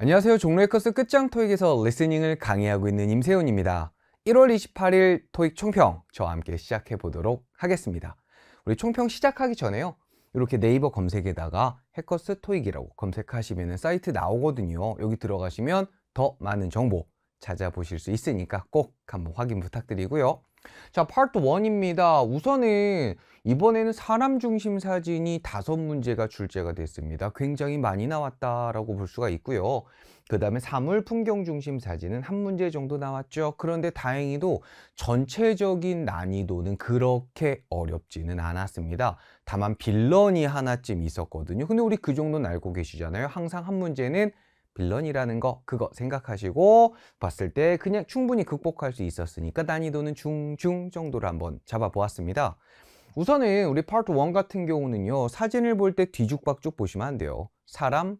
안녕하세요. 종로의 커스 끝장 토익에서 리스닝을 강의하고 있는 임세훈입니다. 1월 28일 토익 총평 저와 함께 시작해 보도록 하겠습니다. 우리 총평 시작하기 전에요. 이렇게 네이버 검색에다가 해커스 토익이라고 검색하시면 사이트 나오거든요. 여기 들어가시면 더 많은 정보 찾아보실 수 있으니까 꼭 한번 확인 부탁드리고요. 자, 파트 1입니다. 우선은 이번에는 사람 중심 사진이 다섯 문제가 출제가 됐습니다. 굉장히 많이 나왔다라고 볼 수가 있고요. 그 다음에 사물 풍경 중심 사진은 한 문제 정도 나왔죠. 그런데 다행히도 전체적인 난이도는 그렇게 어렵지는 않았습니다. 다만 빌런이 하나쯤 있었거든요. 근데 우리 그 정도는 알고 계시잖아요. 항상 한 문제는 빌런이라는 거 그거 생각하시고 봤을 때 그냥 충분히 극복할 수 있었으니까 난이도는 중중 정도로 한번 잡아보았습니다. 우선은 우리 파트 1 같은 경우는요. 사진을 볼 때 뒤죽박죽 보시면 안 돼요. 사람,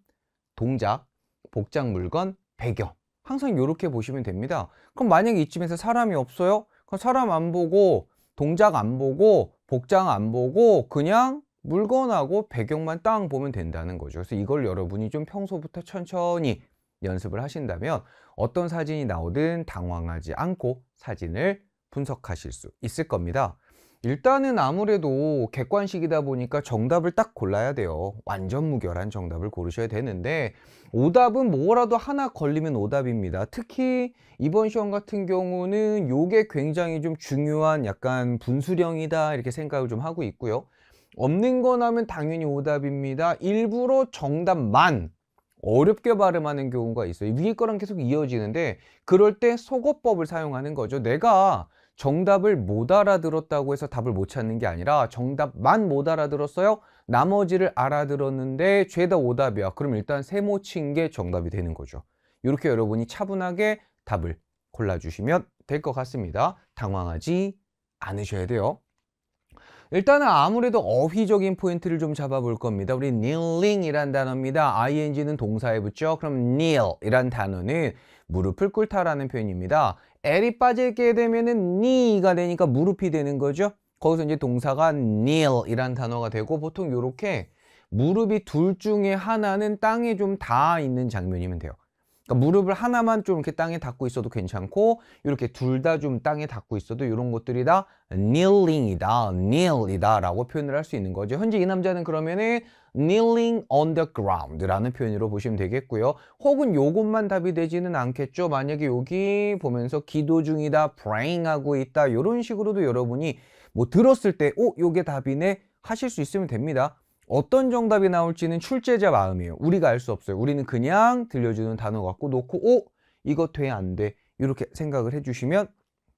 동작, 복장 물건, 배경 항상 이렇게 보시면 됩니다. 그럼 만약에 이쯤에서 사람이 없어요? 그럼 사람 안 보고 동작 안 보고 복장 안 보고 그냥 물건하고 배경만 딱 보면 된다는 거죠. 그래서 이걸 여러분이 좀 평소부터 천천히 연습을 하신다면 어떤 사진이 나오든 당황하지 않고 사진을 분석하실 수 있을 겁니다. 일단은 아무래도 객관식이다 보니까 정답을 딱 골라야 돼요. 완전 무결한 정답을 고르셔야 되는데 오답은 뭐라도 하나 걸리면 오답입니다. 특히 이번 시험 같은 경우는 이게 굉장히 좀 중요한 약간 분수령이다 이렇게 생각을 좀 하고 있고요. 없는 건 하면 당연히 오답입니다. 일부러 정답만 어렵게 발음하는 경우가 있어요. 위기 거랑 계속 이어지는데 그럴 때 속어법을 사용하는 거죠. 내가 정답을 못 알아들었다고 해서 답을 못 찾는 게 아니라 정답만 못 알아들었어요. 나머지를 알아들었는데 죄다 오답이야. 그럼 일단 세모 친게 정답이 되는 거죠. 이렇게 여러분이 차분하게 답을 골라주시면 될 것 같습니다. 당황하지 않으셔야 돼요. 일단은 아무래도 어휘적인 포인트를 좀 잡아볼 겁니다. 우리 kneeling이란 단어입니다. ing는 동사에 붙죠. 그럼 kneel 이란 단어는 무릎을 꿇다라는 표현입니다. l이 빠지게 되면은 knee가 되니까 무릎이 되는 거죠. 거기서 이제 동사가 kneel 이란 단어가 되고 보통 이렇게 무릎이 둘 중에 하나는 땅에 좀 닿아 있는 장면이면 돼요. 그러니까 무릎을 하나만 좀 이렇게 땅에 닿고 있어도 괜찮고 이렇게 둘 다 좀 땅에 닿고 있어도 이런 것들이 다 kneeling이다, kneel이다 라고 표현을 할 수 있는 거죠. 현재 이 남자는 그러면은 kneeling on the ground 라는 표현으로 보시면 되겠고요. 혹은 요것만 답이 되지는 않겠죠. 만약에 여기 보면서 기도 중이다, praying 하고 있다 이런 식으로도 여러분이 뭐 들었을 때 어? 요게 답이네 하실 수 있으면 됩니다. 어떤 정답이 나올지는 출제자 마음이에요. 우리가 알 수 없어요. 우리는 그냥 들려주는 단어 갖고 놓고 오 이거 돼 안 돼. 이렇게 생각을 해주시면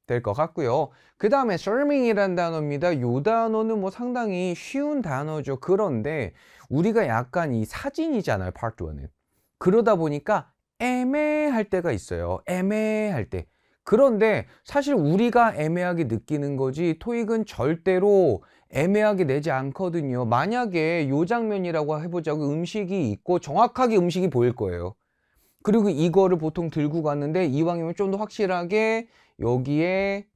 될 것 같고요. 그 다음에 s e r v i n g 이란 단어입니다. 요 단어는 뭐 상당히 쉬운 단어죠. 그런데 우리가 약간 이 사진이잖아요. 파트 1은. 그러다 보니까 애매할 때가 있어요. 애매할 때. 그런데 사실 우리가 애매하게 느끼는 거지 토익은 절대로 애매하게 내지 않거든요 만약에 요 장면이라고 해보자고 음식이 있고 정확하게 음식이 보일 거예요 그리고 이거를 보통 들고 갔는데 이왕이면 좀 더 확실하게 여기에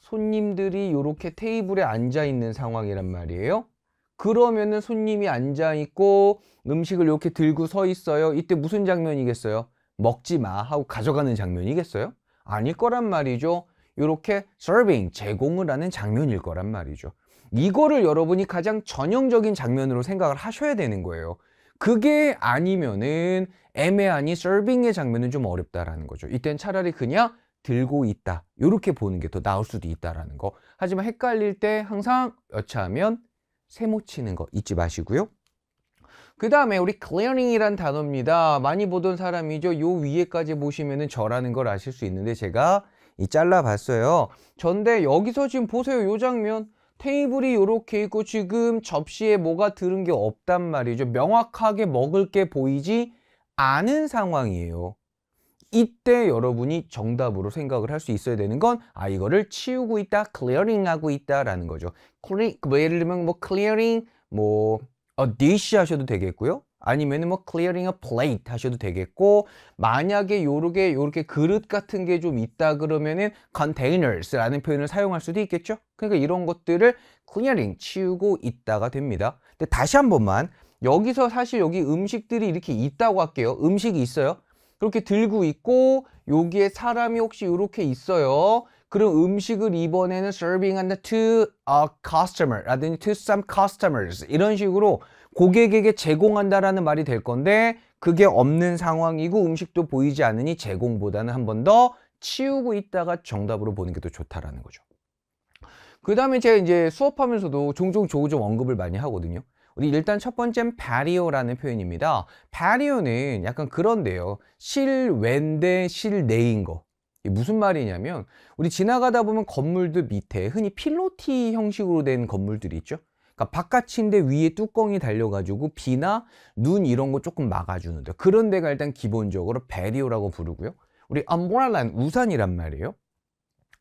손님들이 이렇게 테이블에 앉아 있는 상황이란 말이에요 그러면은 손님이 앉아 있고 음식을 이렇게 들고 서 있어요 이때 무슨 장면이겠어요 먹지 마 하고 가져가는 장면이겠어요 아닐 거란 말이죠 이렇게 서빙, 제공을 하는 장면일 거란 말이죠 이거를 여러분이 가장 전형적인 장면으로 생각을 하셔야 되는 거예요. 그게 아니면은 애매하니 서빙의 장면은 좀 어렵다라는 거죠. 이땐 차라리 그냥 들고 있다. 이렇게 보는 게 더나을 수도 있다라는 거. 하지만 헷갈릴 때 항상 여차하면 세모 치는 거 잊지 마시고요. 그 다음에 우리 clearing이란 단어입니다. 많이 보던 사람이죠. 요 위에까지 보시면은 저라는 걸 아실 수 있는데 제가 이 잘라봤어요. 전데 여기서 지금 보세요. 요 장면 테이블이 이렇게 있고 지금 접시에 뭐가 들은 게 없단 말이죠. 명확하게 먹을 게 보이지 않은 상황이에요. 이때 여러분이 정답으로 생각을 할 수 있어야 되는 건아 이거를 치우고 있다, 클리어링 하고 있다라는 거죠. 뭐 예를 들면 뭐 클리어링, 뭐 어, 디 i s 하셔도 되겠고요. 아니면은 뭐 clearing a plate 하셔도 되겠고 만약에 요렇게 요렇게 그릇 같은 게 좀 있다 그러면은 containers라는 표현을 사용할 수도 있겠죠. 그러니까 이런 것들을 clearing 치우고 있다가 됩니다. 근데 다시 한 번만 여기서 사실 여기 음식들이 이렇게 있다고 할게요. 음식이 있어요. 그렇게 들고 있고 여기에 사람이 혹시 이렇게 있어요. 그럼 음식을 이번에는 serving 한다 to a uh, customer 라든지 to some customers 이런 식으로 고객에게 제공한다라는 말이 될 건데 그게 없는 상황이고 음식도 보이지 않으니 제공보다는 한 번 더 치우고 있다가 정답으로 보는 게 더 좋다라는 거죠. 그 다음에 제가 이제 수업하면서도 종종 조우종 언급을 많이 하거든요. 우리 일단 첫 번째는 바리오라는 표현입니다. 바리오는 약간 그런데요. 실외인데 실내인 거. 무슨 말이냐면 우리 지나가다 보면 건물들 밑에 흔히 필로티 형식으로 된 건물들이 있죠. 그러니까 바깥인데 위에 뚜껑이 달려가지고 비나 눈 이런 거 조금 막아주는데 그런 데가 일단 기본적으로 베리오라고 부르고요. 우리 암보랄는 우산이란 말이에요.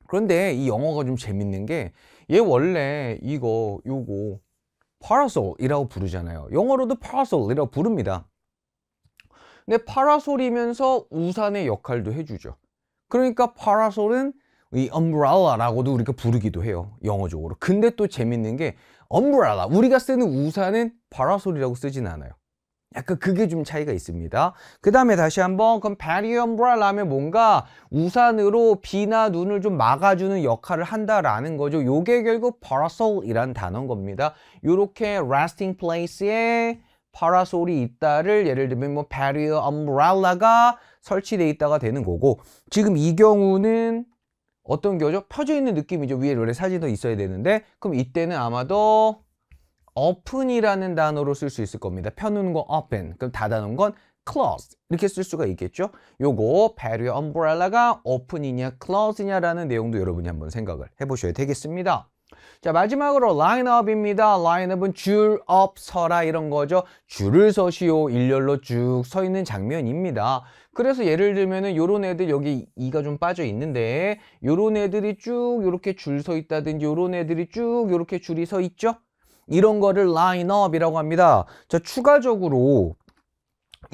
그런데 이 영어가 좀 재밌는 게 얘 원래 이거 요거 파라솔이라고 부르잖아요. 영어로도 파라솔이라고 부릅니다. 근데 파라솔이면서 우산의 역할도 해주죠. 그러니까 파라솔은 이 umbrella라고도 우리가 부르기도 해요. 영어적으로. 근데 또 재밌는 게 umbrella 우리가 쓰는 우산은 파라솔이라고 쓰진 않아요 약간 그게 좀 차이가 있습니다 그 다음에 다시 한번 그럼 베리 엄브렐라 하면 뭔가 우산으로 비나 눈을 좀 막아주는 역할을 한다라는 거죠 요게 결국 파라솔이란 단어인 겁니다 요렇게 resting place에 파라솔이 있다를 예를 들면 뭐 barrier umbrella가 설치되어 있다가 되는 거고 지금 이 경우는 어떤 거죠? 펴져 있는 느낌이죠. 위에 원래 사진도 있어야 되는데 그럼 이때는 아마도 open이라는 단어로 쓸 수 있을 겁니다. 펴놓은 건 open, 그럼 닫아놓은 건 c l o s e 이렇게 쓸 수가 있겠죠. 요거 배리 엄브렐라가 open이냐 c l o s e 이냐라는 내용도 여러분이 한번 생각을 해보셔야 되겠습니다. 자 마지막으로 라인업입니다. 라인업은 줄 업 서라 이런 거죠. 줄을 서시오 일렬로 쭉 서 있는 장면입니다. 그래서 예를 들면은 요런 애들 여기 이가 좀 빠져 있는데 요런 애들이 쭉 요렇게 줄 서 있다든지 요런 애들이 쭉 요렇게 줄이 서 있죠. 이런 거를 라인업이라고 합니다. 자 추가적으로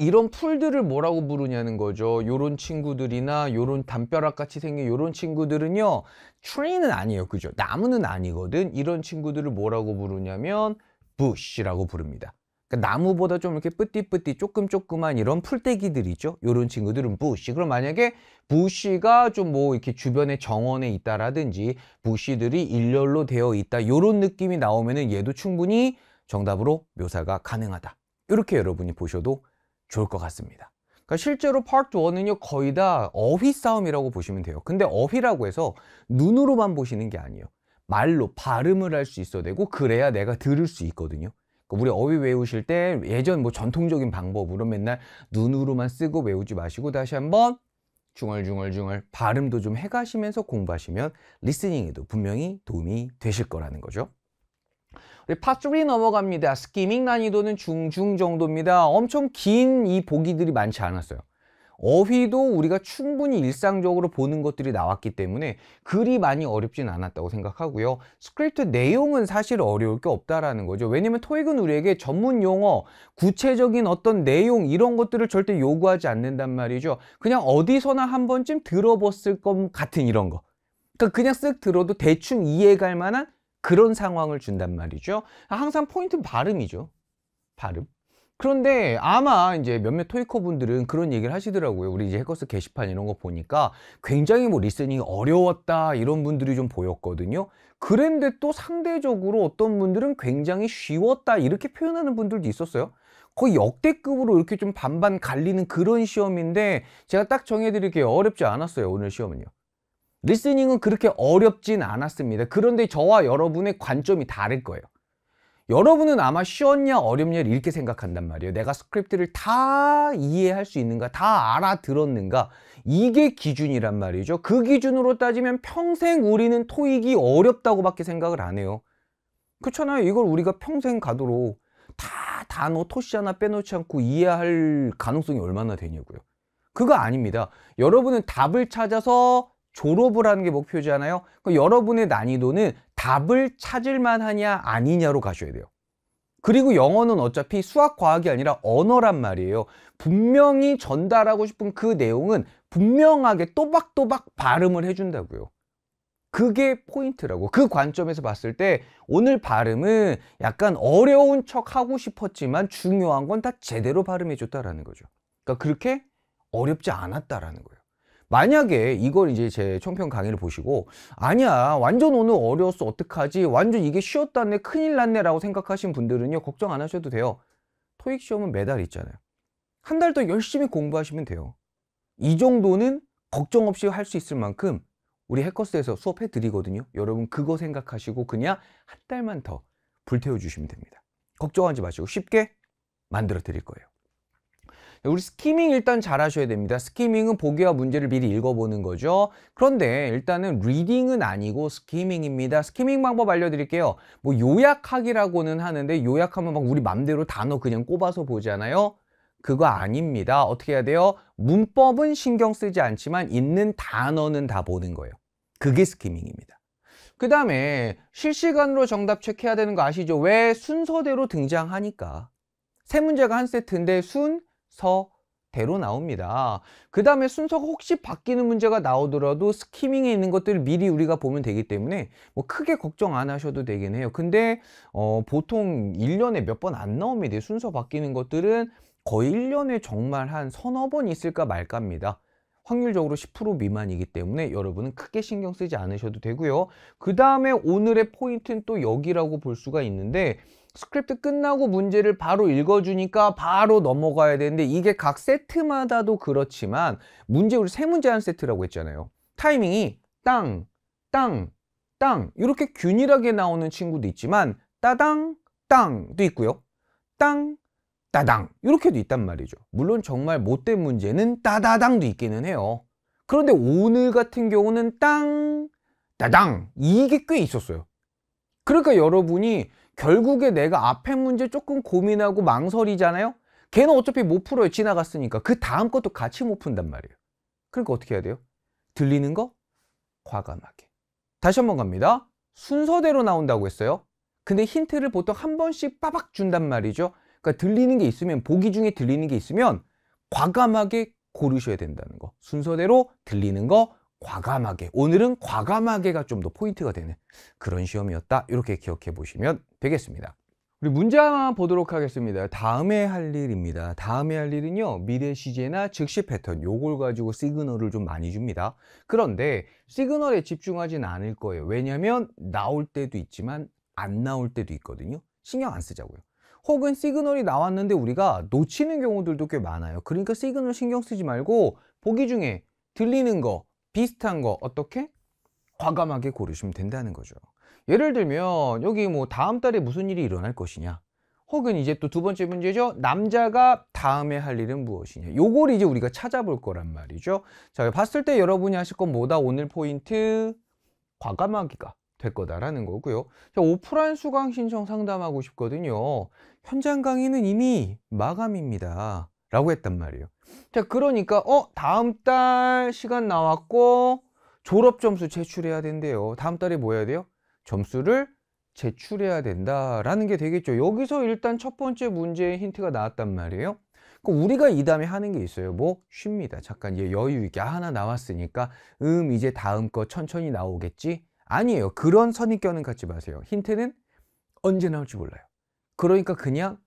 이런 풀들을 뭐라고 부르냐는 거죠. 요런 친구들이나 요런 담벼락 같이 생긴 요런 친구들은요. t 리는 아니에요. 그죠? 나무는 아니거든. 이런 친구들을 뭐라고 부르냐면 부 u 라고 부릅니다. 그러니까 나무보다 좀 이렇게 뿌띠뿌띠 조금 조그만 이런 풀떼기들이죠. 요런 친구들은 부시. 그럼 만약에 부시가 좀 뭐 이렇게 주변에 정원에 있다라든지 부시들이 일렬로 되어 있다. 요런 느낌이 나오면은 얘도 충분히 정답으로 묘사가 가능하다. 이렇게 여러분이 보셔도 좋을 것 같습니다. 그러니까 실제로 파트 1은요 거의 다 어휘 싸움이라고 보시면 돼요. 근데 어휘라고 해서 눈으로만 보시는 게 아니에요. 말로 발음을 할 수 있어야 되고 그래야 내가 들을 수 있거든요. 그러니까 우리 어휘 외우실 때 예전 뭐 전통적인 방법으로 맨날 눈으로만 쓰고 외우지 마시고 다시 한번 중얼중얼중얼 발음도 좀 해가시면서 공부하시면 리스닝에도 분명히 도움이 되실 거라는 거죠. 파3 넘어갑니다. 스키밍 난이도는 중중 정도입니다. 엄청 긴 이 보기들이 많지 않았어요. 어휘도 우리가 충분히 일상적으로 보는 것들이 나왔기 때문에 그리 많이 어렵진 않았다고 생각하고요. 스크립트 내용은 사실 어려울 게 없다라는 거죠. 왜냐면 토익은 우리에게 전문 용어, 구체적인 어떤 내용 이런 것들을 절대 요구하지 않는단 말이죠. 그냥 어디서나 한 번쯤 들어봤을 것 같은 이런 거. 그러니까 그냥 쓱 들어도 대충 이해갈 만한 그런 상황을 준단 말이죠. 항상 포인트는 발음이죠. 발음. 그런데 아마 이제 몇몇 토이커 분들은 그런 얘기를 하시더라고요. 우리 이제 해커스 게시판 이런 거 보니까 굉장히 뭐 리스닝이 어려웠다 이런 분들이 좀 보였거든요. 그런데 또 상대적으로 어떤 분들은 굉장히 쉬웠다 이렇게 표현하는 분들도 있었어요. 거의 역대급으로 이렇게 좀 반반 갈리는 그런 시험인데 제가 딱 정해드릴게요. 어렵지 않았어요. 오늘 시험은요. 리스닝은 그렇게 어렵진 않았습니다. 그런데 저와 여러분의 관점이 다를 거예요. 여러분은 아마 쉬웠냐 어렵냐 이렇게 생각한단 말이에요. 내가 스크립트를 다 이해할 수 있는가, 다 알아들었는가 이게 기준이란 말이죠. 그 기준으로 따지면 평생 우리는 토익이 어렵다고밖에 생각을 안 해요. 그렇잖아요. 이걸 우리가 평생 가도록 다 단어 토시 하나 빼놓지 않고 이해할 가능성이 얼마나 되냐고요. 그거 아닙니다. 여러분은 답을 찾아서 졸업을 하는 게 목표잖아요. 그 여러분의 난이도는 답을 찾을 만하냐 아니냐로 가셔야 돼요. 그리고 영어는 어차피 수학 과학이 아니라 언어란 말이에요. 분명히 전달하고 싶은 그 내용은 분명하게 또박또박 발음을 해준다고요. 그게 포인트라고. 그 관점에서 봤을 때 오늘 발음은 약간 어려운 척 하고 싶었지만 중요한 건 다 제대로 발음해줬다라는 거죠. 그러니까 그렇게 어렵지 않았다라는 거예요. 만약에 이걸 이제 제 총평 강의를 보시고 아니야 완전 오늘 어려웠어 어떡하지 완전 이게 쉬웠다네 큰일 났네 라고 생각하신 분들은요 걱정 안 하셔도 돼요 토익 시험은 매달 있잖아요 한 달 더 열심히 공부하시면 돼요 이 정도는 걱정 없이 할 수 있을 만큼 우리 해커스에서 수업해 드리거든요 여러분 그거 생각하시고 그냥 한 달만 더 불태워 주시면 됩니다 걱정하지 마시고 쉽게 만들어 드릴 거예요 우리 스키밍 일단 잘 하셔야 됩니다. 스키밍은 보기와 문제를 미리 읽어보는 거죠. 그런데 일단은 리딩은 아니고 스키밍입니다. 스키밍 방법 알려드릴게요. 뭐 요약하기라고는 하는데 요약하면 막 우리 맘대로 단어 그냥 꼽아서 보잖아요. 그거 아닙니다. 어떻게 해야 돼요? 문법은 신경 쓰지 않지만 있는 단어는 다 보는 거예요. 그게 스키밍입니다. 그 다음에 실시간으로 정답 체크해야 되는 거 아시죠? 왜 순서대로 등장하니까. 세 문제가 한 세트인데 순, 서, 대로 나옵니다. 그 다음에 순서가 혹시 바뀌는 문제가 나오더라도 스키밍에 있는 것들을 미리 우리가 보면 되기 때문에 뭐 크게 걱정 안 하셔도 되긴 해요. 근데 어, 보통 1년에 몇 번 안 나옵니다. 순서 바뀌는 것들은 거의 1년에 정말 한 서너 번 있을까 말까입니다. 확률적으로 10% 미만이기 때문에 여러분은 크게 신경 쓰지 않으셔도 되고요. 그 다음에 오늘의 포인트는 또 여기라고 볼 수가 있는데 스크립트 끝나고 문제를 바로 읽어주니까 바로 넘어가야 되는데 이게 각 세트마다도 그렇지만 문제 우리 세 문제 한 세트라고 했잖아요. 타이밍이 땅, 땅, 땅 이렇게 균일하게 나오는 친구도 있지만 따당, 땅도 있고요. 땅, 따당 이렇게도 있단 말이죠. 물론 정말 못된 문제는 따다당도 있기는 해요. 그런데 오늘 같은 경우는 땅, 따당 이게 꽤 있었어요. 그러니까 여러분이 결국에 내가 앞에 문제 조금 고민하고 망설이잖아요. 걔는 어차피 못 풀어요. 지나갔으니까. 그 다음 것도 같이 못 푼단 말이에요. 그러니까 어떻게 해야 돼요? 들리는 거 과감하게. 다시 한 번 갑니다. 순서대로 나온다고 했어요. 근데 힌트를 보통 한 번씩 빠박 준단 말이죠. 그러니까 들리는 게 있으면 보기 중에 들리는 게 있으면 과감하게 고르셔야 된다는 거. 순서대로 들리는 거 과감하게 오늘은 과감하게가 좀 더 포인트가 되는 그런 시험이었다 이렇게 기억해 보시면 되겠습니다 우리 문장 보도록 하겠습니다 다음에 할 일입니다 다음에 할 일은요 미래 시제나 즉시 패턴 요걸 가지고 시그널을 좀 많이 줍니다 그런데 시그널에 집중하진 않을 거예요 왜냐면 나올 때도 있지만 안 나올 때도 있거든요 신경 안 쓰자고요 혹은 시그널이 나왔는데 우리가 놓치는 경우들도 꽤 많아요 그러니까 시그널 신경 쓰지 말고 보기 중에 들리는 거 비슷한 거 어떻게? 과감하게 고르시면 된다는 거죠 예를 들면 여기 뭐 다음 달에 무슨 일이 일어날 것이냐 혹은 이제 또 두 번째 문제죠 남자가 다음에 할 일은 무엇이냐 요걸 이제 우리가 찾아볼 거란 말이죠 자 봤을 때 여러분이 하실 건 뭐다 오늘 포인트 과감하기가 될 거다라는 거고요 자, 오프라인 수강 신청 상담하고 싶거든요 현장 강의는 이미 마감입니다 라고 했단 말이에요 자 그러니까 어 다음 달 시간 나왔고 졸업 점수 제출해야 된대요 다음 달에 뭐 해야 돼요? 점수를 제출해야 된다라는 게 되겠죠 여기서 일단 첫 번째 문제의 힌트가 나왔단 말이에요 우리가 이 다음에 하는 게 있어요 뭐 쉽니다 잠깐 이제 여유 있게 하나 나왔으니까 음 이제 다음 거 천천히 나오겠지 아니에요 그런 선입견은 갖지 마세요 힌트는 언제 나올지 몰라요 그러니까 그냥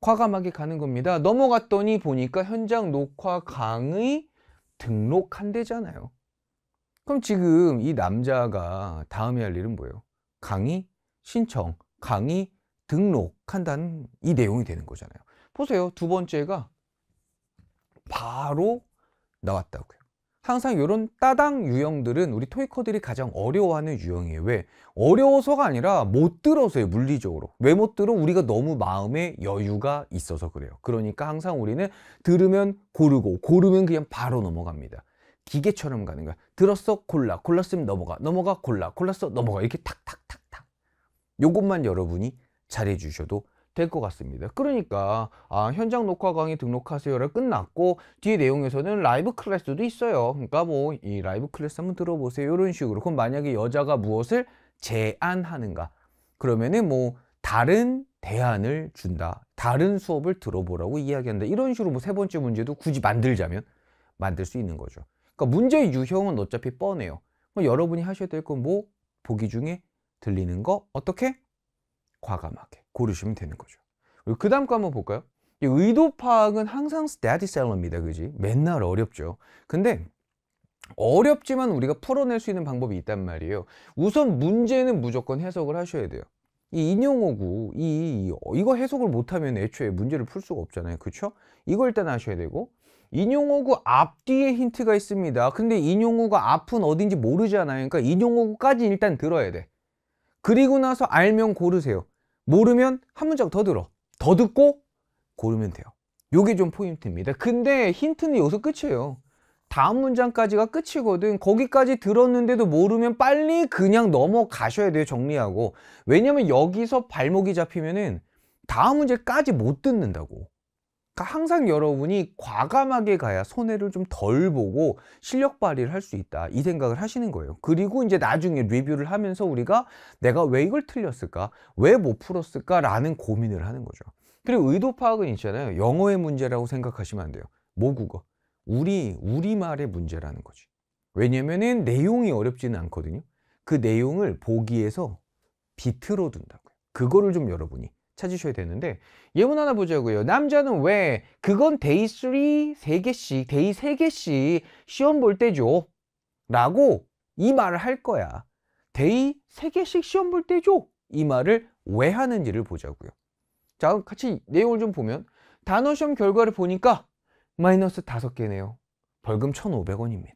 과감하게 가는 겁니다. 넘어갔더니 보니까 현장 녹화 강의 등록한대잖아요. 그럼 지금 이 남자가 다음에 할 일은 뭐예요? 강의 신청, 강의 등록한다는 이 내용이 되는 거잖아요. 보세요. 두 번째가 바로 나왔다고요. 항상 이런 따당 유형들은 우리 토이커들이 가장 어려워하는 유형이에요. 왜? 어려워서가 아니라 못 들어서요, 물리적으로. 왜 못 들어? 우리가 너무 마음에 여유가 있어서 그래요. 그러니까 항상 우리는 들으면 고르고, 고르면 그냥 바로 넘어갑니다. 기계처럼 가는 거야. 들었어, 골라. 골랐으면 넘어가. 넘어가, 골라. 골랐어, 넘어가. 이렇게 탁탁탁탁. 요것만 여러분이 잘해주셔도 될것 같습니다. 그러니까 아, 현장 녹화 강의 등록하세요를 끝났고 뒤에 내용에서는 라이브 클래스도 있어요. 그러니까 뭐 이 라이브 클래스 한번 들어보세요. 이런 식으로 그럼 만약에 여자가 무엇을 제안하는가 그러면은 뭐 다른 대안을 준다. 다른 수업을 들어보라고 이야기한다. 이런 식으로 뭐 세 번째 문제도 굳이 만들자면 만들 수 있는 거죠. 그러니까 문제의 유형은 어차피 뻔해요. 여러분이 하셔야 될 건 뭐 보기 중에 들리는 거 어떻게 과감하게 고르시면 되는 거죠. 그 다음 거 한번 볼까요? 의도 파악은 항상 steady seller입니다. 그지? 맨날 어렵죠. 근데 어렵지만 우리가 풀어낼 수 있는 방법이 있단 말이에요. 우선 문제는 무조건 해석을 하셔야 돼요. 이 인용어구, 이, 이거 해석을 못하면 애초에 문제를 풀 수가 없잖아요. 그쵸? 이거 일단 아셔야 되고 인용어구 앞뒤에 힌트가 있습니다. 근데 인용어구가 앞은 어딘지 모르잖아요. 그러니까 인용어구까지 일단 들어야 돼. 그리고 나서 알면 고르세요. 모르면 한 문장 더 들어 더 듣고 고르면 돼요 요게 좀 포인트입니다 근데 힌트는 여기서 끝이에요 다음 문장까지가 끝이거든 거기까지 들었는데도 모르면 빨리 그냥 넘어가셔야 돼요 정리하고 왜냐면 여기서 발목이 잡히면은 다음 문제까지 못 듣는다고 그러니까 항상 여러분이 과감하게 가야 손해를 좀 덜 보고 실력 발휘를 할 수 있다 이 생각을 하시는 거예요 그리고 이제 나중에 리뷰를 하면서 우리가 내가 왜 이걸 틀렸을까 왜 못 풀었을까 라는 고민을 하는 거죠 그리고 의도 파악은 있잖아요 영어의 문제라고 생각하시면 안 돼요 모국어 우리 우리말의 문제라는 거지 왜냐면은 내용이 어렵지는 않거든요 그 내용을 보기에서 비틀어 둔다고요 그거를 좀 여러분이 찾으셔야 되는데 예문 하나 보자고요. 남자는 왜? 그건 데이 3 3개씩, 데이 3개씩 시험 볼 때죠. 라고 이 말을 할 거야. 데이 3개씩 시험 볼 때죠. 이 말을 왜 하는지를 보자고요. 자, 같이 내용을 좀 보면 단어 시험 결과를 보니까 마이너스 5개네요. 벌금 1,500원입니다.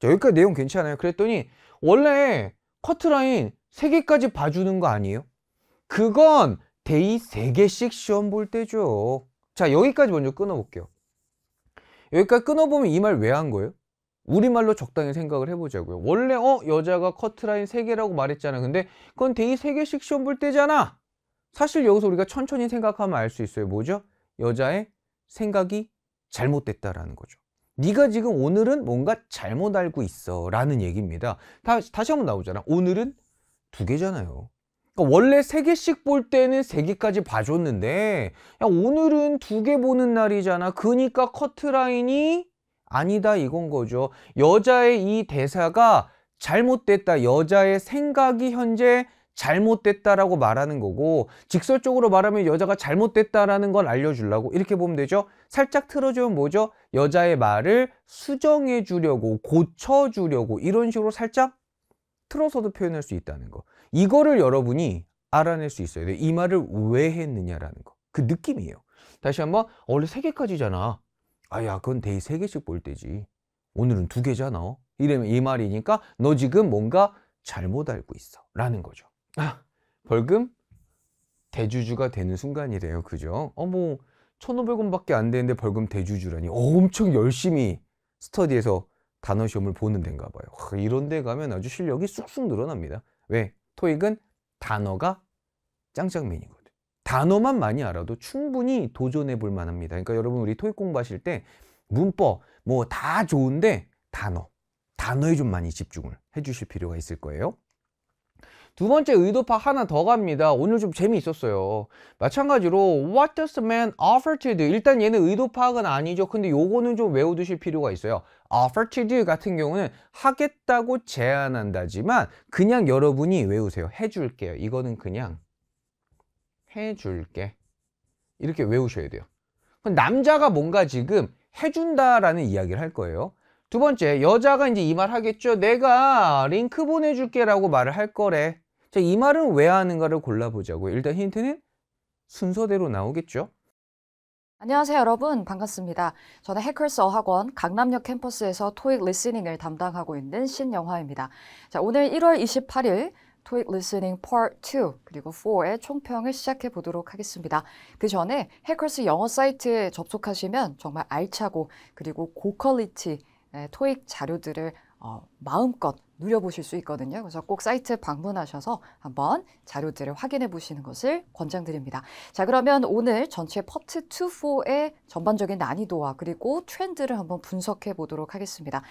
자, 여기까지 내용 괜찮아요. 그랬더니 원래 커트라인 3개까지 봐주는 거 아니에요? 그건 데이 3개씩 시험 볼 때죠 자 여기까지 먼저 끊어볼게요 여기까지 끊어보면 이 말 왜 한 거예요? 우리말로 적당히 생각을 해보자고요 원래 어 여자가 커트라인 3개라고 말했잖아 근데 그건 데이 3개씩 시험 볼 때잖아 사실 여기서 우리가 천천히 생각하면 알 수 있어요 뭐죠? 여자의 생각이 잘못됐다라는 거죠 네가 지금 오늘은 뭔가 잘못 알고 있어 라는 얘기입니다 다, 시 한번 나오잖아 오늘은 두 개잖아요 그러니까 원래 세개씩볼 때는 세개까지 봐줬는데 야, 오늘은 두 개 보는 날이잖아. 그니까 커트라인이 아니다 이건 거죠. 여자의 이 대사가 잘못됐다. 여자의 생각이 현재 잘못됐다라고 말하는 거고 직설적으로 말하면 여자가 잘못됐다라는 걸 알려주려고 이렇게 보면 되죠. 살짝 틀어주면 뭐죠? 여자의 말을 수정해 주려고 고쳐주려고 이런 식으로 살짝 틀어서도 표현할 수 있다는 거. 이거를 여러분이 알아낼 수 있어야 돼요. 이 말을 왜 했느냐라는 거. 그 느낌이에요. 다시 한번 어, 원래 세 개까지잖아. 아야 그건 데이 세 개씩 볼 때지. 오늘은 두 개잖아. 이러면 이 말이니까 너 지금 뭔가 잘못 알고 있어. 라는 거죠. 아, 벌금 대주주가 되는 순간이래요. 그죠? 어머 뭐 천오백 원밖에안 되는데 벌금 대주주라니. 어, 엄청 열심히 스터디에서 단어 시험을 보는 데인가 봐요. 와, 이런 데 가면 아주 실력이 쑥쑥 늘어납니다. 왜? 토익은 단어가 짱짱맨이거든. 단어만 많이 알아도 충분히 도전해 볼 만합니다. 그러니까 여러분 우리 토익 공부하실 때 문법 뭐 다 좋은데 단어, 단어에 좀 많이 집중을 해 주실 필요가 있을 거예요. 두 번째 의도파 하나 더 갑니다. 오늘 좀 재미있었어요. 마찬가지로 What does the man offer to do? 일단 얘는 의도 파악은 아니죠. 근데 요거는 좀 외워두실 필요가 있어요. offer to do 같은 경우는 하겠다고 제안한다지만 그냥 여러분이 외우세요. 해줄게요. 이거는 그냥 해줄게. 이렇게 외우셔야 돼요. 그럼 남자가 뭔가 지금 해준다라는 이야기를 할 거예요. 두 번째 여자가 이제 이 말 하겠죠 내가 링크 보내줄게 라고 말을 할 거래 자, 이 말은 왜 하는가를 골라보자고. 일단 힌트는 순서대로 나오겠죠. 안녕하세요 여러분 반갑습니다. 저는 해커스 어학원 강남역 캠퍼스에서 토익 리스닝을 담당하고 있는 신영화입니다. 자, 오늘 1월 28일 토익 리스닝 p a 2 그리고 4의 총평을 시작해 보도록 하겠습니다. 그 전에 해커스 영어 사이트에 접속하시면 정말 알차고 그리고 고퀄리티 토익 자료들을 어, 마음껏 누려보실 수 있거든요. 그래서 꼭 사이트 방문하셔서 한번 자료들을 확인해 보시는 것을 권장드립니다. 자, 그러면 오늘 전체 퍼트 2, 4의 전반적인 난이도와 그리고 트렌드를 한번 분석해 보도록 하겠습니다.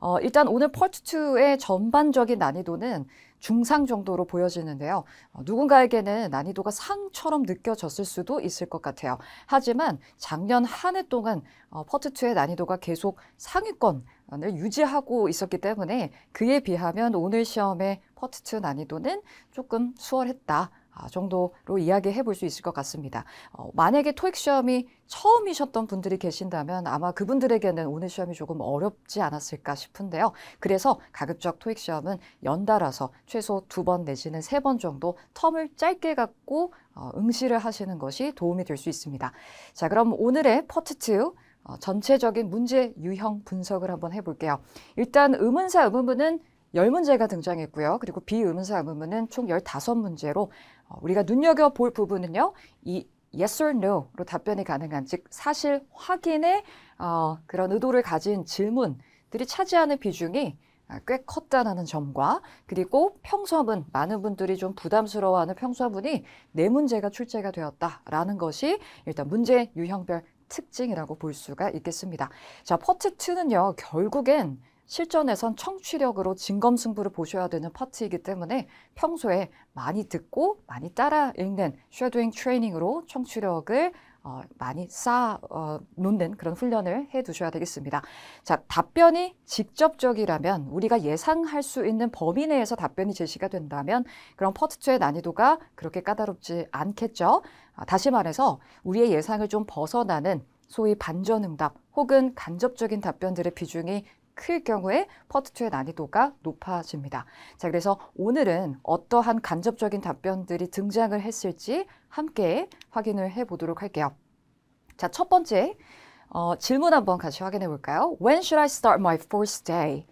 어, 일단 오늘 퍼트 2의 전반적인 난이도는 중상 정도로 보여지는데요. 어, 누군가에게는 난이도가 상처럼 느껴졌을 수도 있을 것 같아요. 하지만 작년 한 해 동안 어, 퍼트 2의 난이도가 계속 상위권 를 유지하고 있었기 때문에 그에 비하면 오늘 시험의 퍼트2 난이도는 조금 수월했다. 아, 정도로 이야기해 볼 수 있을 것 같습니다. 어, 만약에 토익 시험이 처음이셨던 분들이 계신다면 아마 그분들에게는 오늘 시험이 조금 어렵지 않았을까 싶은데요. 그래서 가급적 토익 시험은 연달아서 최소 두 번 내지는 세 번 정도 텀을 짧게 갖고 어, 응시를 하시는 것이 도움이 될 수 있습니다. 자, 그럼 오늘의 퍼트 2 어, 전체적인 문제 유형 분석을 한번 해볼게요. 일단 의문사 의문문은 열문제가 등장했고요. 그리고 비의문사 의문문은 총 열다섯 문제로 어, 우리가 눈여겨볼 부분은요. 이 yes or no로 답변이 가능한 즉 사실 확인의 어, 그런 의도를 가진 질문들이 차지하는 비중이 아, 꽤컸다는 점과 그리고 평소문 많은 분들이 좀 부담스러워하는 평소문이네 문제가 출제가 되었다라는 것이 일단 문제 유형별 특징이라고 볼 수가 있겠습니다. 자, 퍼트2는요, 결국엔 실전에선 청취력으로 진검승부를 보셔야 되는 파트이기 때문에 평소에 많이 듣고 많이 따라 읽는 쉐도잉 트레이닝으로 청취력을 어, 많이 쌓아 어, 놓는 그런 훈련을 해 두셔야 되겠습니다. 자, 답변이 직접적이라면 우리가 예상할 수 있는 범위 내에서 답변이 제시가 된다면 그럼 퍼트2의 난이도가 그렇게 까다롭지 않겠죠. 아, 다시 말해서 우리의 예상을 좀 벗어나는 소위 반전응답 혹은 간접적인 답변들의 비중이 클 경우에 퍼트2의 난이도가 높아집니다. 자, 그래서 오늘은 어떠한 간접적인 답변들이 등장을 했을지 함께 확인을 해 보도록 할게요. 자, 첫 번째 어, 질문 한번 같이 확인해 볼까요? When should I start my fourth day?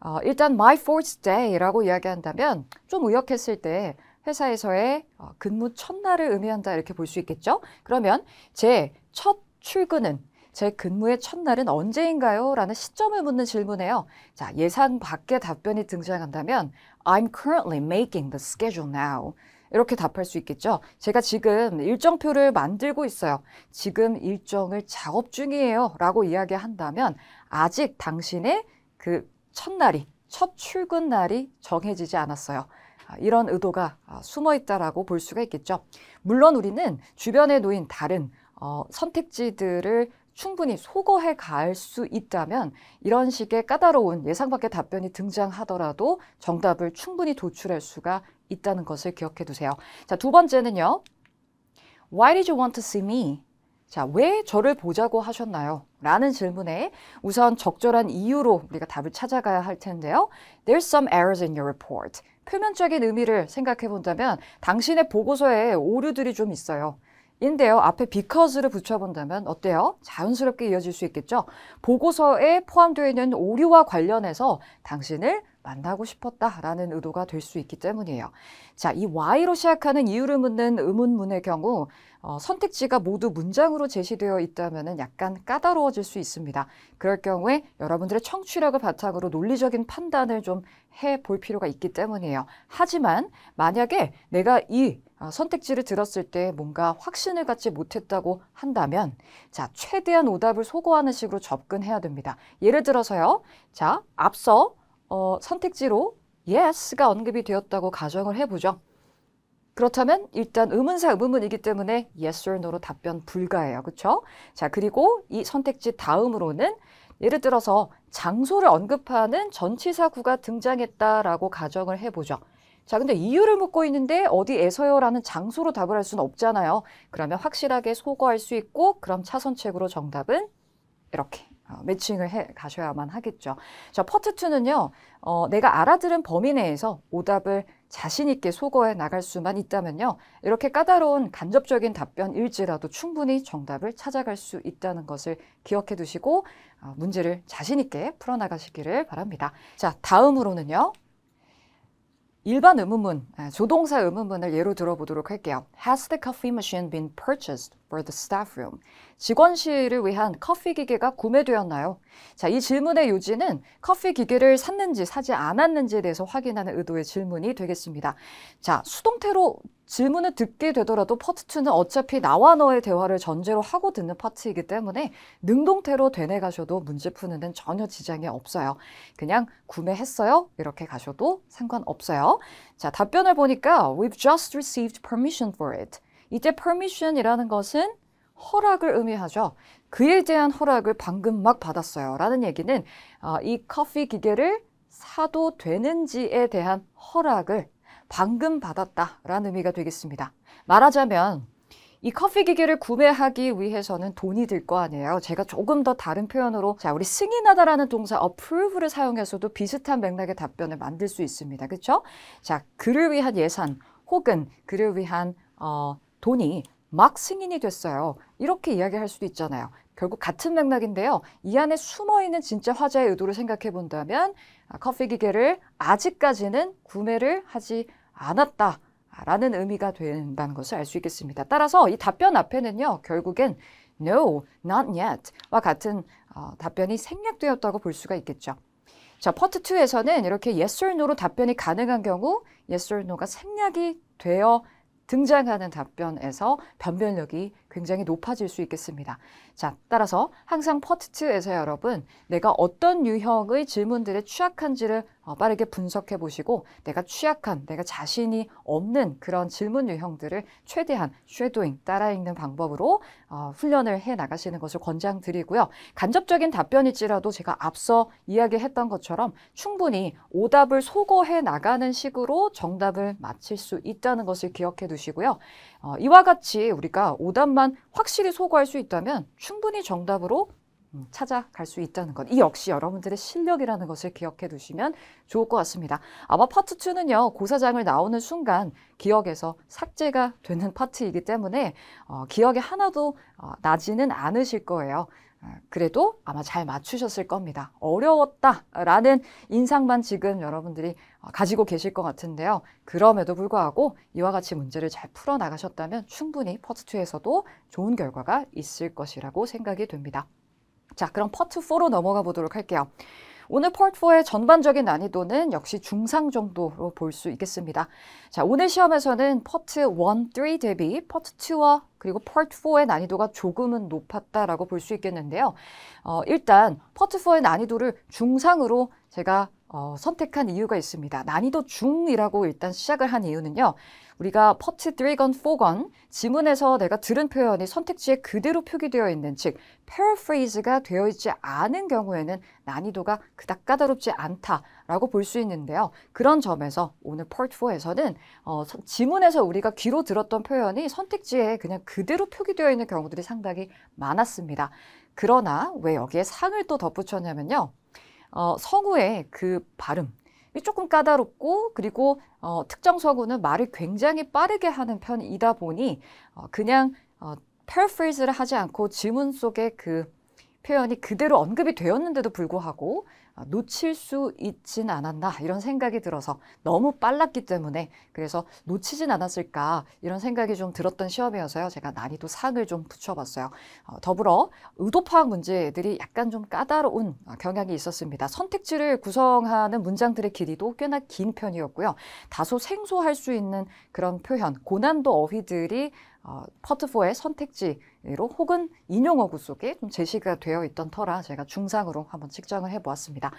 어, 일단 my fourth day라고 이야기한다면 좀 의역했을 때 회사에서의 어, 근무 첫날을 의미한다 이렇게 볼 수 있겠죠? 그러면 제 첫 출근은 제 근무의 첫날은 언제인가요? 라는 시점을 묻는 질문에요. 자, 예상 밖의 답변이 등장한다면 I'm currently making the schedule now. 이렇게 답할 수 있겠죠. 제가 지금 일정표를 만들고 있어요. 지금 일정을 작업 중이에요. 라고 이야기한다면 아직 당신의 그 첫날이, 첫 출근 날이 정해지지 않았어요. 아, 이런 의도가 아, 숨어 있다라고 볼 수가 있겠죠. 물론 우리는 주변에 놓인 다른 어, 선택지들을 충분히 소거해 갈 수 있다면 이런 식의 까다로운 예상 밖의 답변이 등장하더라도 정답을 충분히 도출할 수가 있다는 것을 기억해 두세요. 자, 두 번째는요. Why did you want to see me? 자, 왜 저를 보자고 하셨나요? 라는 질문에 우선 적절한 이유로 우리가 답을 찾아가야 할 텐데요. There's some errors in your report. 표면적인 의미를 생각해 본다면 당신의 보고서에 오류들이 좀 있어요. 인데요. 앞에 because를 붙여본다면 어때요? 자연스럽게 이어질 수 있겠죠? 보고서에 포함되어 있는 오류와 관련해서 당신을 만나고 싶었다라는 의도가 될 수 있기 때문이에요. 자, 이 Y로 시작하는 이유를 묻는 의문문의 경우 어, 선택지가 모두 문장으로 제시되어 있다면 약간 까다로워질 수 있습니다. 그럴 경우에 여러분들의 청취력을 바탕으로 논리적인 판단을 좀 해 볼 필요가 있기 때문이에요. 하지만 만약에 내가 이 어, 선택지를 들었을 때 뭔가 확신을 갖지 못했다고 한다면 자 최대한 오답을 소거하는 식으로 접근해야 됩니다. 예를 들어서요. 자 앞서 어, 선택지로 yes가 언급이 되었다고 가정을 해보죠. 그렇다면 일단 의문사 의문문이기 때문에 yes or no로 답변 불가예요. 그렇죠? 자, 그리고 이 선택지 다음으로는 예를 들어서 장소를 언급하는 전치사구가 등장했다라고 가정을 해보죠. 자, 근데 이유를 묻고 있는데 어디에서요라는 장소로 답을 할 수는 없잖아요. 그러면 확실하게 소거할 수 있고 그럼 차선책으로 정답은 이렇게 어, 매칭을 해 가셔야만 하겠죠. 자, 퍼트 2는요. 어, 내가 알아들은 범위 내에서 오답을 자신 있게 소거해 나갈 수만 있다면요. 이렇게 까다로운 간접적인 답변일지라도 충분히 정답을 찾아갈 수 있다는 것을 기억해 두시고 어, 문제를 자신 있게 풀어 나가시기를 바랍니다. 자, 다음으로는요. 일반 의문문, 아, 조동사 의문문을 예로 들어보도록 할게요. Has the coffee machine been purchased for the staff room? 직원실을 위한 커피 기계가 구매되었나요? 자, 이 질문의 요지는 커피 기계를 샀는지 사지 않았는지에 대해서 확인하는 의도의 질문이 되겠습니다. 자, 수동태로 질문을 듣게 되더라도 퍼트2는 어차피 나와 너의 대화를 전제로 하고 듣는 파트이기 때문에 능동태로 되뇌 가셔도 문제 푸는 데는 전혀 지장이 없어요. 그냥 구매했어요. 이렇게 가셔도 상관없어요. 자, 답변을 보니까 we've just received permission for it. 이때 permission이라는 것은 허락을 의미하죠. 그에 대한 허락을 방금 막 받았어요. 라는 얘기는 어, 이 커피 기계를 사도 되는지에 대한 허락을 방금 받았다라는 의미가 되겠습니다. 말하자면 이 커피 기계를 구매하기 위해서는 돈이 들 거 아니에요. 제가 조금 더 다른 표현으로 자, 우리 승인하다라는 동사 approve를 사용해서도 비슷한 맥락의 답변을 만들 수 있습니다. 그렇죠? 자, 그를 위한 예산 혹은 그를 위한 어, 돈이 막 승인이 됐어요. 이렇게 이야기할 수도 있잖아요. 결국 같은 맥락인데요. 이 안에 숨어 있는 진짜 화자의 의도를 생각해 본다면 아, 커피 기계를 아직까지는 구매를 하지 않았다. 라는 의미가 된다는 것을 알 수 있겠습니다. 따라서 이 답변 앞에는요, 결국엔 no, not yet 와 같은 어, 답변이 생략되었다고 볼 수가 있겠죠. 자, 퍼트 2에서는 이렇게 yes or no로 답변이 가능한 경우 yes or no가 생략이 되어 등장하는 답변에서 변별력이 굉장히 높아질 수 있겠습니다. 자, 따라서 항상 퍼트트에서 여러분 내가 어떤 유형의 질문들에 취약한지를 어, 빠르게 분석해 보시고 내가 취약한, 내가 자신이 없는 그런 질문 유형들을 최대한 쉐도잉, 따라 읽는 방법으로 어, 훈련을 해 나가시는 것을 권장드리고요. 간접적인 답변일지라도 제가 앞서 이야기했던 것처럼 충분히 오답을 소거해 나가는 식으로 정답을 맞힐 수 있다는 것을 기억해 두시고요. 어, 이와 같이 우리가 오답만 확실히 소거할 수 있다면 충분히 정답으로 음, 찾아갈 수 있다는 것. 이 역시 여러분들의 실력이라는 것을 기억해 두시면 좋을 것 같습니다. 아마 파트 2는요, 고사장을 나오는 순간 기억에서 삭제가 되는 파트이기 때문에 어, 기억에 하나도 어, 나지는 않으실 거예요. 그래도 아마 잘 맞추셨을 겁니다. 어려웠다라는 인상만 지금 여러분들이 어, 가지고 계실 것 같은데요. 그럼에도 불구하고 이와 같이 문제를 잘 풀어나가셨다면 충분히 퍼트2에서도 좋은 결과가 있을 것이라고 생각이 됩니다. 자, 그럼 퍼트4로 넘어가 보도록 할게요. 오늘 트4의 전반적인 난이도는 역시 중상 정도로 볼 수 있겠습니다. 자, 오늘 시험에서는 퍼트 1, 3 대비 퍼트 2와 그리고 퍼트 4의 난이도가 조금은 높았다라고 볼 수 있겠는데요. 어, 일단 퍼트 4의 난이도를 중상으로 제가 어, 선택한 이유가 있습니다. 난이도 중이라고 일단 시작을 한 이유는요. 우리가 퍼트 드래건 포건 지문에서 내가 들은 표현이 선택지에 그대로 표기되어 있는 즉 p a r a p h 가 되어 있지 않은 경우에는 난이도가 그닥 까다롭지 않다라고 볼 수 있는데요. 그런 점에서 오늘 p a r 4에서는 어, 지문에서 우리가 귀로 들었던 표현이 선택지에 그냥 그대로 표기되어 있는 경우들이 상당히 많았습니다. 그러나 왜 여기에 상을 또 덧붙였냐면요. 어, 성우의 그 발음 조금 까다롭고 그리고 어, 특정 성우는 말을 굉장히 빠르게 하는 편이다 보니 어, 그냥 어, paraphrase 를 하지 않고 지문 속에그 표현이 그대로 언급이 되었는데도 불구하고 아, 놓칠 수 있진 않았나 이런 생각이 들어서 너무 빨랐기 때문에 그래서 놓치진 않았을까 이런 생각이 좀 들었던 시험이어서요. 제가 난이도 상을 좀 붙여봤어요. 어, 더불어 의도 파악 문제들이 약간 좀 까다로운 아, 경향이 있었습니다. 선택지를 구성하는 문장들의 길이도 꽤나 긴 편이었고요. 다소 생소할 수 있는 그런 표현, 고난도 어휘들이 어, 파트포의 선택지로 혹은 인용어구 속에 좀 제시가 되어 있던 터라 제가 중상으로 한번 측정을 해보았습니다.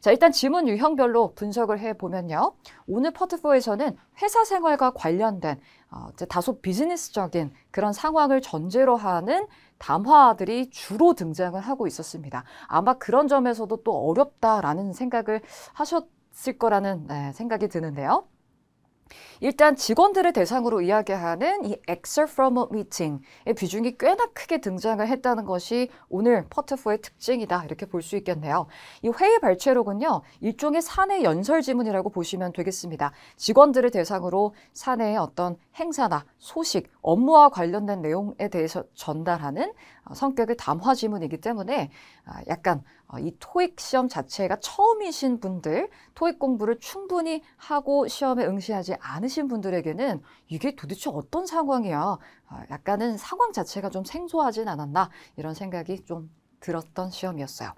자, 일단 지문 유형별로 분석을 해보면요. 오늘 파트포에서는 회사 생활과 관련된 어, 이제 다소 비즈니스적인 그런 상황을 전제로 하는 담화들이 주로 등장을 하고 있었습니다. 아마 그런 점에서도 또 어렵다라는 생각을 하셨을 거라는 네, 생각이 드는데요. 일단 직원들을 대상으로 이야기하는 이 excerpt from a meeting의 비중이 꽤나 크게 등장을 했다는 것이 오늘 퍼트4의 특징이다 이렇게 볼 수 있겠네요. 이 회의 발췌록은요. 일종의 사내 연설 지문이라고 보시면 되겠습니다. 직원들을 대상으로 사내의 어떤 행사나 소식, 업무와 관련된 내용에 대해서 전달하는 어, 성격의 담화 지문이기 때문에 아, 약간 어, 이 토익 시험 자체가 처음이신 분들, 토익 공부를 충분히 하고 시험에 응시하지 않으신 분들에게는 이게 도대체 어떤 상황이야? 어, 약간은 상황 자체가 좀 생소하진 않았나 이런 생각이 좀 들었던 시험이었어요.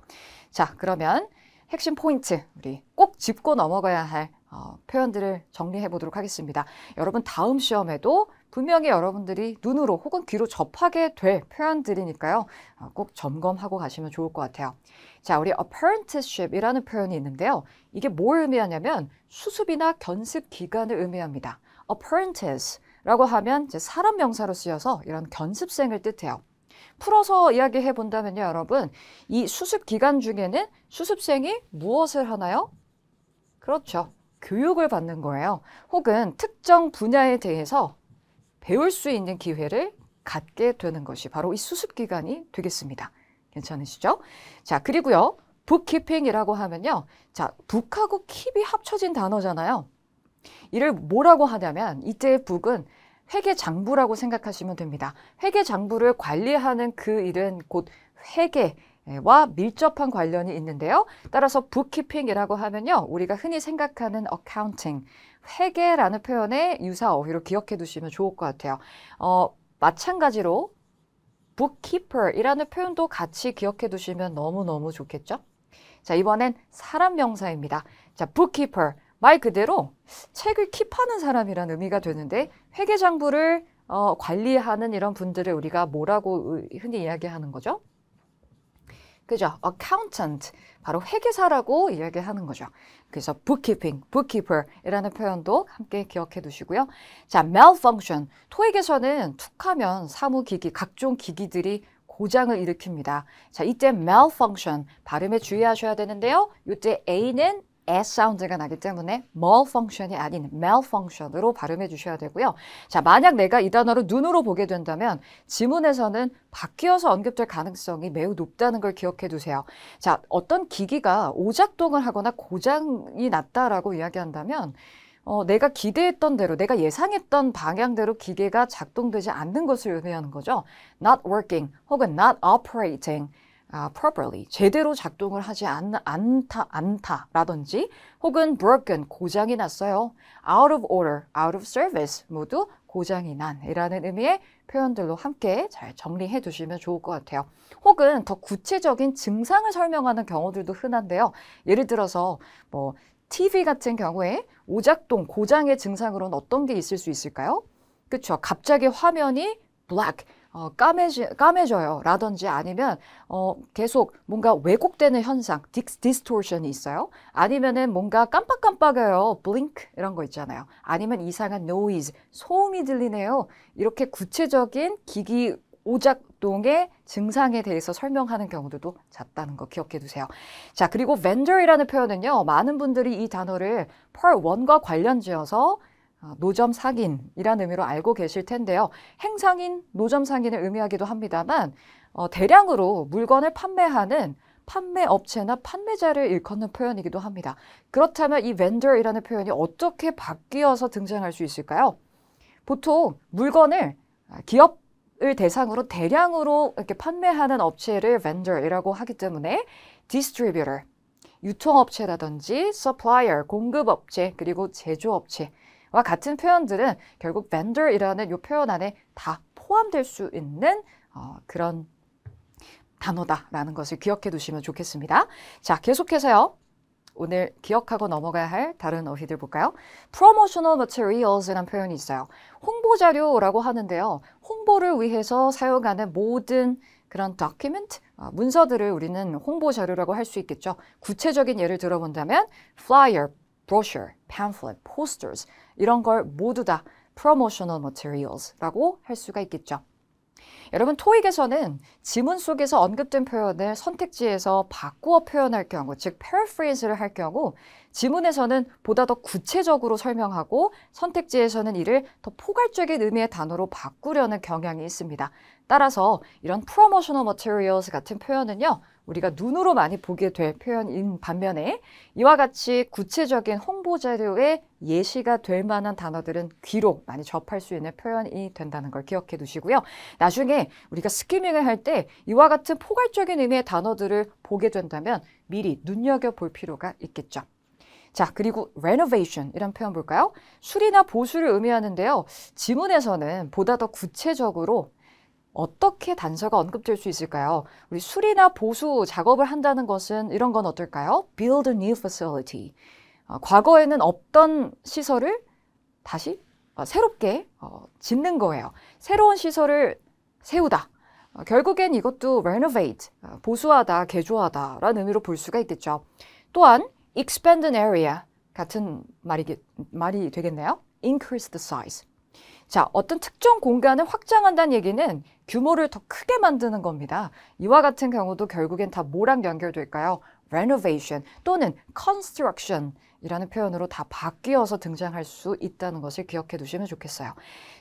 자, 그러면 핵심 포인트 우리 꼭 짚고 넘어가야 할 어, 표현들을 정리해 보도록 하겠습니다. 여러분 다음 시험에도 분명히 여러분들이 눈으로 혹은 귀로 접하게 될 표현들이니까요. 아, 꼭 점검하고 가시면 좋을 것 같아요. 자, 우리 apprenticeship이라는 표현이 있는데요. 이게 뭘 의미하냐면 수습이나 견습 기간을 의미합니다. apprentice라고 하면 사람 명사로 쓰여서 이런 견습생을 뜻해요. 풀어서 이야기해 본다면요, 여러분. 이 수습 기간 중에는 수습생이 무엇을 하나요? 그렇죠. 교육을 받는 거예요. 혹은 특정 분야에 대해서 배울 수 있는 기회를 갖게 되는 것이 바로 이 수습 기간이 되겠습니다. 괜찮으시죠? 자, 그리고요. 북키핑이라고 하면요. 자, 북하고 킵이 합쳐진 단어잖아요. 이를 뭐라고 하냐면 이때 북은 회계 장부라고 생각하시면 됩니다. 회계 장부를 관리하는 그 일은 곧 회계 와 밀접한 관련이 있는데요. 따라서 북키핑이라고 하면요. 우리가 흔히 생각하는 어카운팅 회계라는 표현의 유사 어휘로 기억해 두시면 좋을 것 같아요. 어, 마찬가지로 bookkeeper이라는 표현도 같이 기억해 두시면 너무너무 좋겠죠? 자, 이번엔 사람 명사입니다. 자, bookkeeper 말 그대로 책을 킵하는 사람이란 의미가 되는데 회계 장부를 어, 관리하는 이런 분들을 우리가 뭐라고 흔히 이야기하는 거죠? 그죠? accountant 바로 회계사라고 이야기하는 거죠. 그래서 bookkeeping, bookkeeper이라는 표현도 함께 기억해 두시고요. 자, malfunction 토익에서는 툭하면 사무기기 각종 기기들이 고장을 일으킵니다. 자, 이때 malfunction 발음에 주의하셔야 되는데요. 이때 a는 s 사운드가 나기 때문에 malfunction이 아닌 malfunction으로 발음해 주셔야 되고요. 자, 만약 내가 이 단어를 눈으로 보게 된다면 지문에서는 바뀌어서 언급될 가능성이 매우 높다는 걸 기억해 두세요. 자, 어떤 기기가 오작동을 하거나 고장이 났다라고 이야기한다면 어, 내가 기대했던 대로, 내가 예상했던 방향대로 기계가 작동되지 않는 것을 의미하는 거죠. not working 혹은 not operating 아, properly 제대로 작동을 하지 않, 않다 않다라든지 혹은 broken 고장이 났어요. out of order, out of service 모두 고장이 난이라는 의미의 표현들로 함께 잘 정리해 두시면 좋을 것 같아요. 혹은 더 구체적인 증상을 설명하는 경우들도 흔한데요. 예를 들어서 뭐 TV 같은 경우에 오작동 고장의 증상으로는 어떤 게 있을 수 있을까요? 그렇죠. 갑자기 화면이 black 어, 까매지, 까매져요. 라든지 아니면 어, 계속 뭔가 왜곡되는 현상, 디스, 디스토션이 있어요. 아니면은 뭔가 깜빡깜빡해요. 블링크 이런 거 있잖아요. 아니면 이상한 노이즈, 소음이 들리네요. 이렇게 구체적인 기기 오작동의 증상에 대해서 설명하는 경우들도 잦다는 거 기억해 두세요. 자, 그리고 vendor이라는 표현은요. 많은 분들이 이 단어를 펄1과 관련지어서 아, 노점 상인이라는 의미로 알고 계실 텐데요. 행상인, 노점 상인을 의미하기도 합니다만 어, 대량으로 물건을 판매하는 판매업체나 판매자를 일컫는 표현이기도 합니다. 그렇다면 이 vendor이라는 표현이 어떻게 바뀌어서 등장할 수 있을까요? 보통 물건을 아, 기업 을 대상으로 대량으로 이렇게 판매하는 업체를 vendor이라고 하기 때문에 distributor, 유통업체라든지 supplier, 공급업체, 그리고 제조업체 와 같은 표현들은 결국 vendor이라는 이 표현 안에 다 포함될 수 있는 어, 그런 단어다라는 것을 기억해 두시면 좋겠습니다. 자, 계속해서요. 오늘 기억하고 넘어가야 할 다른 어휘들 볼까요? promotional materials라는 표현이 있어요. 홍보 자료라고 하는데요. 홍보를 위해서 사용하는 모든 그런 document, 어, 문서들을 우리는 홍보 자료라고 할 수 있겠죠. 구체적인 예를 들어본다면 flyer, brochure, pamphlet, posters, 이런 걸 모두 다 promotional materials라고 할 수가 있겠죠. 여러분 토익에서는 지문 속에서 언급된 표현을 선택지에서 바꾸어 표현할 경우 즉 paraphrase를 할 경우 지문에서는 보다 더 구체적으로 설명하고 선택지에서는 이를 더 포괄적인 의미의 단어로 바꾸려는 경향이 있습니다. 따라서 이런 promotional materials 같은 표현은요 우리가 눈으로 많이 보게 될 표현인 반면에 이와 같이 구체적인 홍보 자료에 예시가 될 만한 단어들은 귀로 많이 접할 수 있는 표현이 된다는 걸 기억해 두시고요. 나중에 우리가 스키밍을 할 때 이와 같은 포괄적인 의미의 단어들을 보게 된다면 미리 눈여겨 볼 필요가 있겠죠. 자, 그리고 renovation 이런 표현 볼까요? 수리나 보수를 의미하는데요. 지문에서는 보다 더 구체적으로 어떻게 단서가 언급될 수 있을까요? 우리 수리나 보수 작업을 한다는 것은 이런 건 어떨까요? Build a new facility. 어, 과거에는 없던 시설을 다시 어, 새롭게 어, 짓는 거예요. 새로운 시설을 세우다. 어, 결국엔 이것도 renovate, 어, 보수하다, 개조하다라는 의미로 볼 수가 있겠죠. 또한 expand an area 같은 말이, 말이 되겠네요. increase the size. 자, 어떤 특정 공간을 확장한다는 얘기는 규모를 더 크게 만드는 겁니다. 이와 같은 경우도 결국엔 다 뭐랑 연결될까요? renovation 또는 construction 이라는 표현으로 다 바뀌어서 등장할 수 있다는 것을 기억해 두시면 좋겠어요.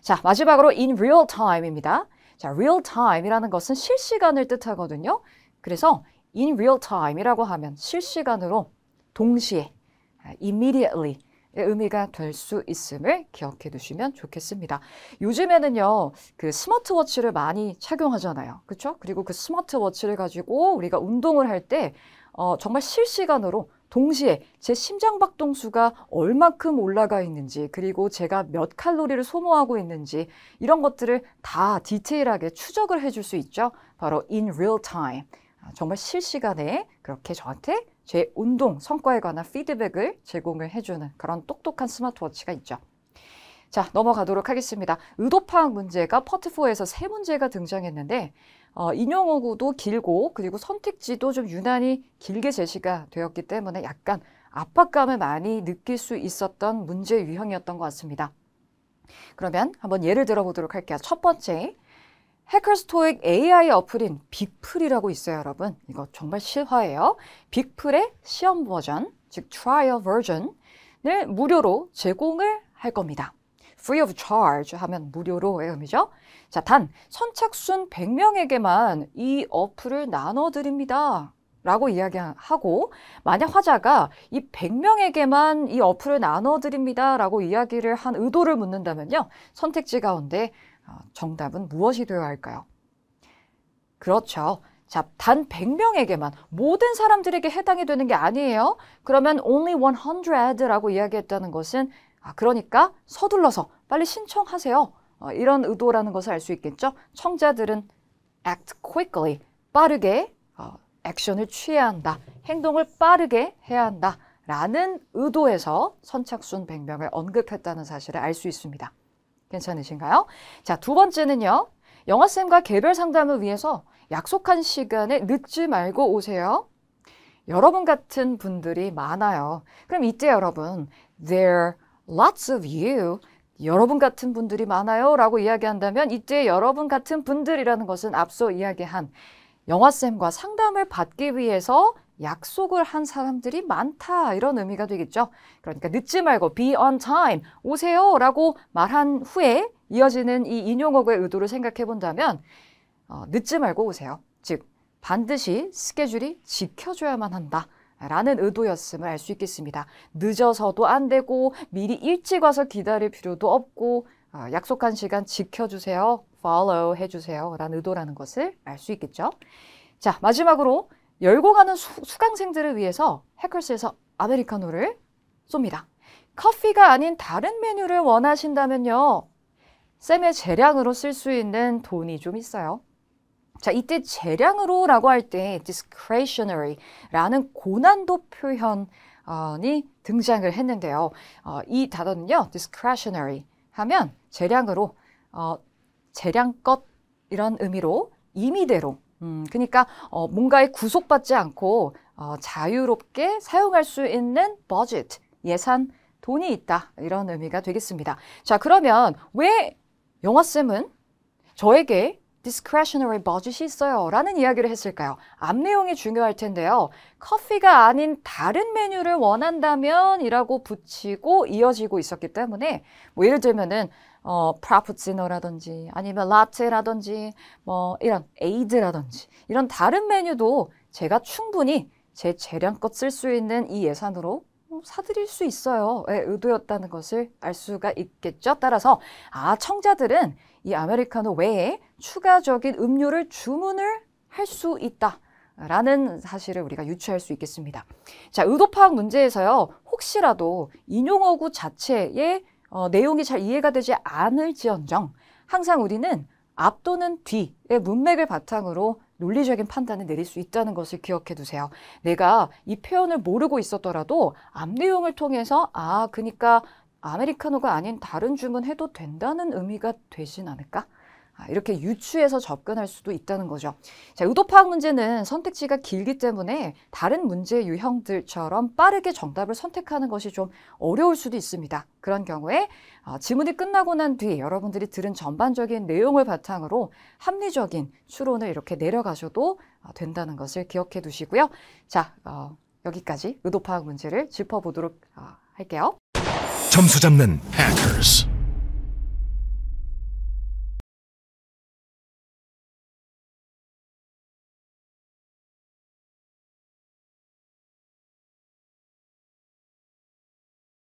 자, 마지막으로 in real time입니다. 자, real time이라는 것은 실시간을 뜻하거든요. 그래서 in real time이라고 하면 실시간으로 동시에 아, immediately 의미가 될 수 있음을 기억해 두시면 좋겠습니다. 요즘에는요, 그 스마트워치를 많이 착용하잖아요. 그렇 그리고 그 스마트워치를 가지고 우리가 운동을 할때 어, 정말 실시간으로 동시에 제 심장박동수가 얼마큼 올라가 있는지 그리고 제가 몇 칼로리를 소모하고 있는지 이런 것들을 다 디테일하게 추적을 해 줄 수 있죠. 바로 in real time. 아, 정말 실시간에 그렇게 저한테 제 운동 성과에 관한 피드백을 제공을 해주는 그런 똑똑한 스마트워치가 있죠. 자, 넘어가도록 하겠습니다. 의도 파악 문제가 퍼트4에서 세 문제가 등장했는데 어, 인용어구도 길고 그리고 선택지도 좀 유난히 길게 제시가 되었기 때문에 약간 압박감을 많이 느낄 수 있었던 문제 유형이었던 것 같습니다. 그러면 한번 예를 들어보도록 할게요. 첫 번째, 해커스토익 AI 어플인 빅플이라고 있어요, 여러분. 이거 정말 실화예요. 빅플의 시험 버전, 즉 트라이얼 버전을 무료로 제공을 할 겁니다. free of charge 하면 무료로의 의미죠. 자, 단 선착순 100명에게만 이 어플을 나눠 드립니다. 라고 이야기하고 만약 화자가 이 100명에게만 이 어플을 나눠 드립니다. 라고 이야기를 한 의도를 묻는다면요. 선택지 가운데 어, 정답은 무엇이 되어야 할까요? 그렇죠. 자, 단 100명에게만 모든 사람들에게 해당이 되는 게 아니에요. 그러면 only 100라고 이야기했다는 것은 아, 그러니까 서둘러서 빨리 신청하세요. 어, 이런 의도라는 것을 알 수 있겠죠. 청자들은 act quickly, 빠르게 어, 액션을 취해야 한다. 행동을 빠르게 해야 한다. 라는 의도에서 선착순 100명을 언급했다는 사실을 알 수 있습니다. 괜찮으신가요? 자, 두 번째는요. 영어쌤과 개별 상담을 위해서 약속한 시간에 늦지 말고 오세요. 여러분 같은 분들이 많아요. 그럼 이때 여러분, there lots of you. 여러분 같은 분들이 많아요 라고 이야기한다면 이때 여러분 같은 분들이라는 것은 앞서 이야기한 영화쌤과 상담을 받기 위해서 약속을 한 사람들이 많다 이런 의미가 되겠죠. 그러니까 늦지 말고 be on time 오세요 라고 말한 후에 이어지는 이 인용어구의 의도를 생각해 본다면 어, 늦지 말고 오세요. 즉 반드시 스케줄이 지켜줘야만 한다. 라는 의도였음을 알 수 있겠습니다. 늦어서도 안 되고 미리 일찍 와서 기다릴 필요도 없고 어, 약속한 시간 지켜주세요, follow 해주세요 라는 의도라는 것을 알 수 있겠죠. 자 마지막으로 열고가는 수, 강생들을 위해서 해커스에서 아메리카노를 쏩니다. 커피가 아닌 다른 메뉴를 원하신다면요. 쌤의 재량으로 쓸 수 있는 돈이 좀 있어요. 자, 이때 재량으로 라고 할 때 discretionary 라는 고난도 표현이 등장을 했는데요. 어, 이 단어는요, discretionary 하면 재량으로, 어, 재량껏 이런 의미로 임의대로 음, 그러니까 어, 뭔가에 구속받지 않고 어, 자유롭게 사용할 수 있는 버짓, 예산, 돈이 있다 이런 의미가 되겠습니다. 자 그러면 왜 영화쌤은 저에게 discretionary budget이 있어요 라는 이야기를 했을까요? 앞 내용이 중요할 텐데요. 커피가 아닌 다른 메뉴를 원한다면 이라고 붙이고 이어지고 있었기 때문에 뭐 예를 들면은 어, 프라푸치노라든지 아니면 라체라든지 뭐 이런 에이드라든지 이런 다른 메뉴도 제가 충분히 제 재량껏 쓸 수 있는 이 예산으로 사드릴 수 있어요의 예, 의도였다는 것을 알 수가 있겠죠. 따라서 아 청자들은 이 아메리카노 외에 추가적인 음료를 주문을 할 수 있다. 라는 사실을 우리가 유추할 수 있겠습니다. 자, 의도 파악 문제에서요, 혹시라도 인용어구 자체에 어, 내용이 잘 이해가 되지 않을지언정 항상 우리는 앞 또는 뒤의 문맥을 바탕으로 논리적인 판단을 내릴 수 있다는 것을 기억해 두세요. 내가 이 표현을 모르고 있었더라도 앞 내용을 통해서 아, 그니까 아메리카노가 아닌 다른 주문해도 된다는 의미가 되진 않을까? 아, 이렇게 유추해서 접근할 수도 있다는 거죠. 자, 의도 파악 문제는 선택지가 길기 때문에 다른 문제 유형들처럼 빠르게 정답을 선택하는 것이 좀 어려울 수도 있습니다. 그런 경우에 어, 지문이 끝나고 난 뒤 여러분들이 들은 전반적인 내용을 바탕으로 합리적인 추론을 이렇게 내려가셔도 어, 된다는 것을 기억해 두시고요. 자, 어, 여기까지 의도 파악 문제를 짚어보도록 어, 할게요. 점수 잡는 hackers.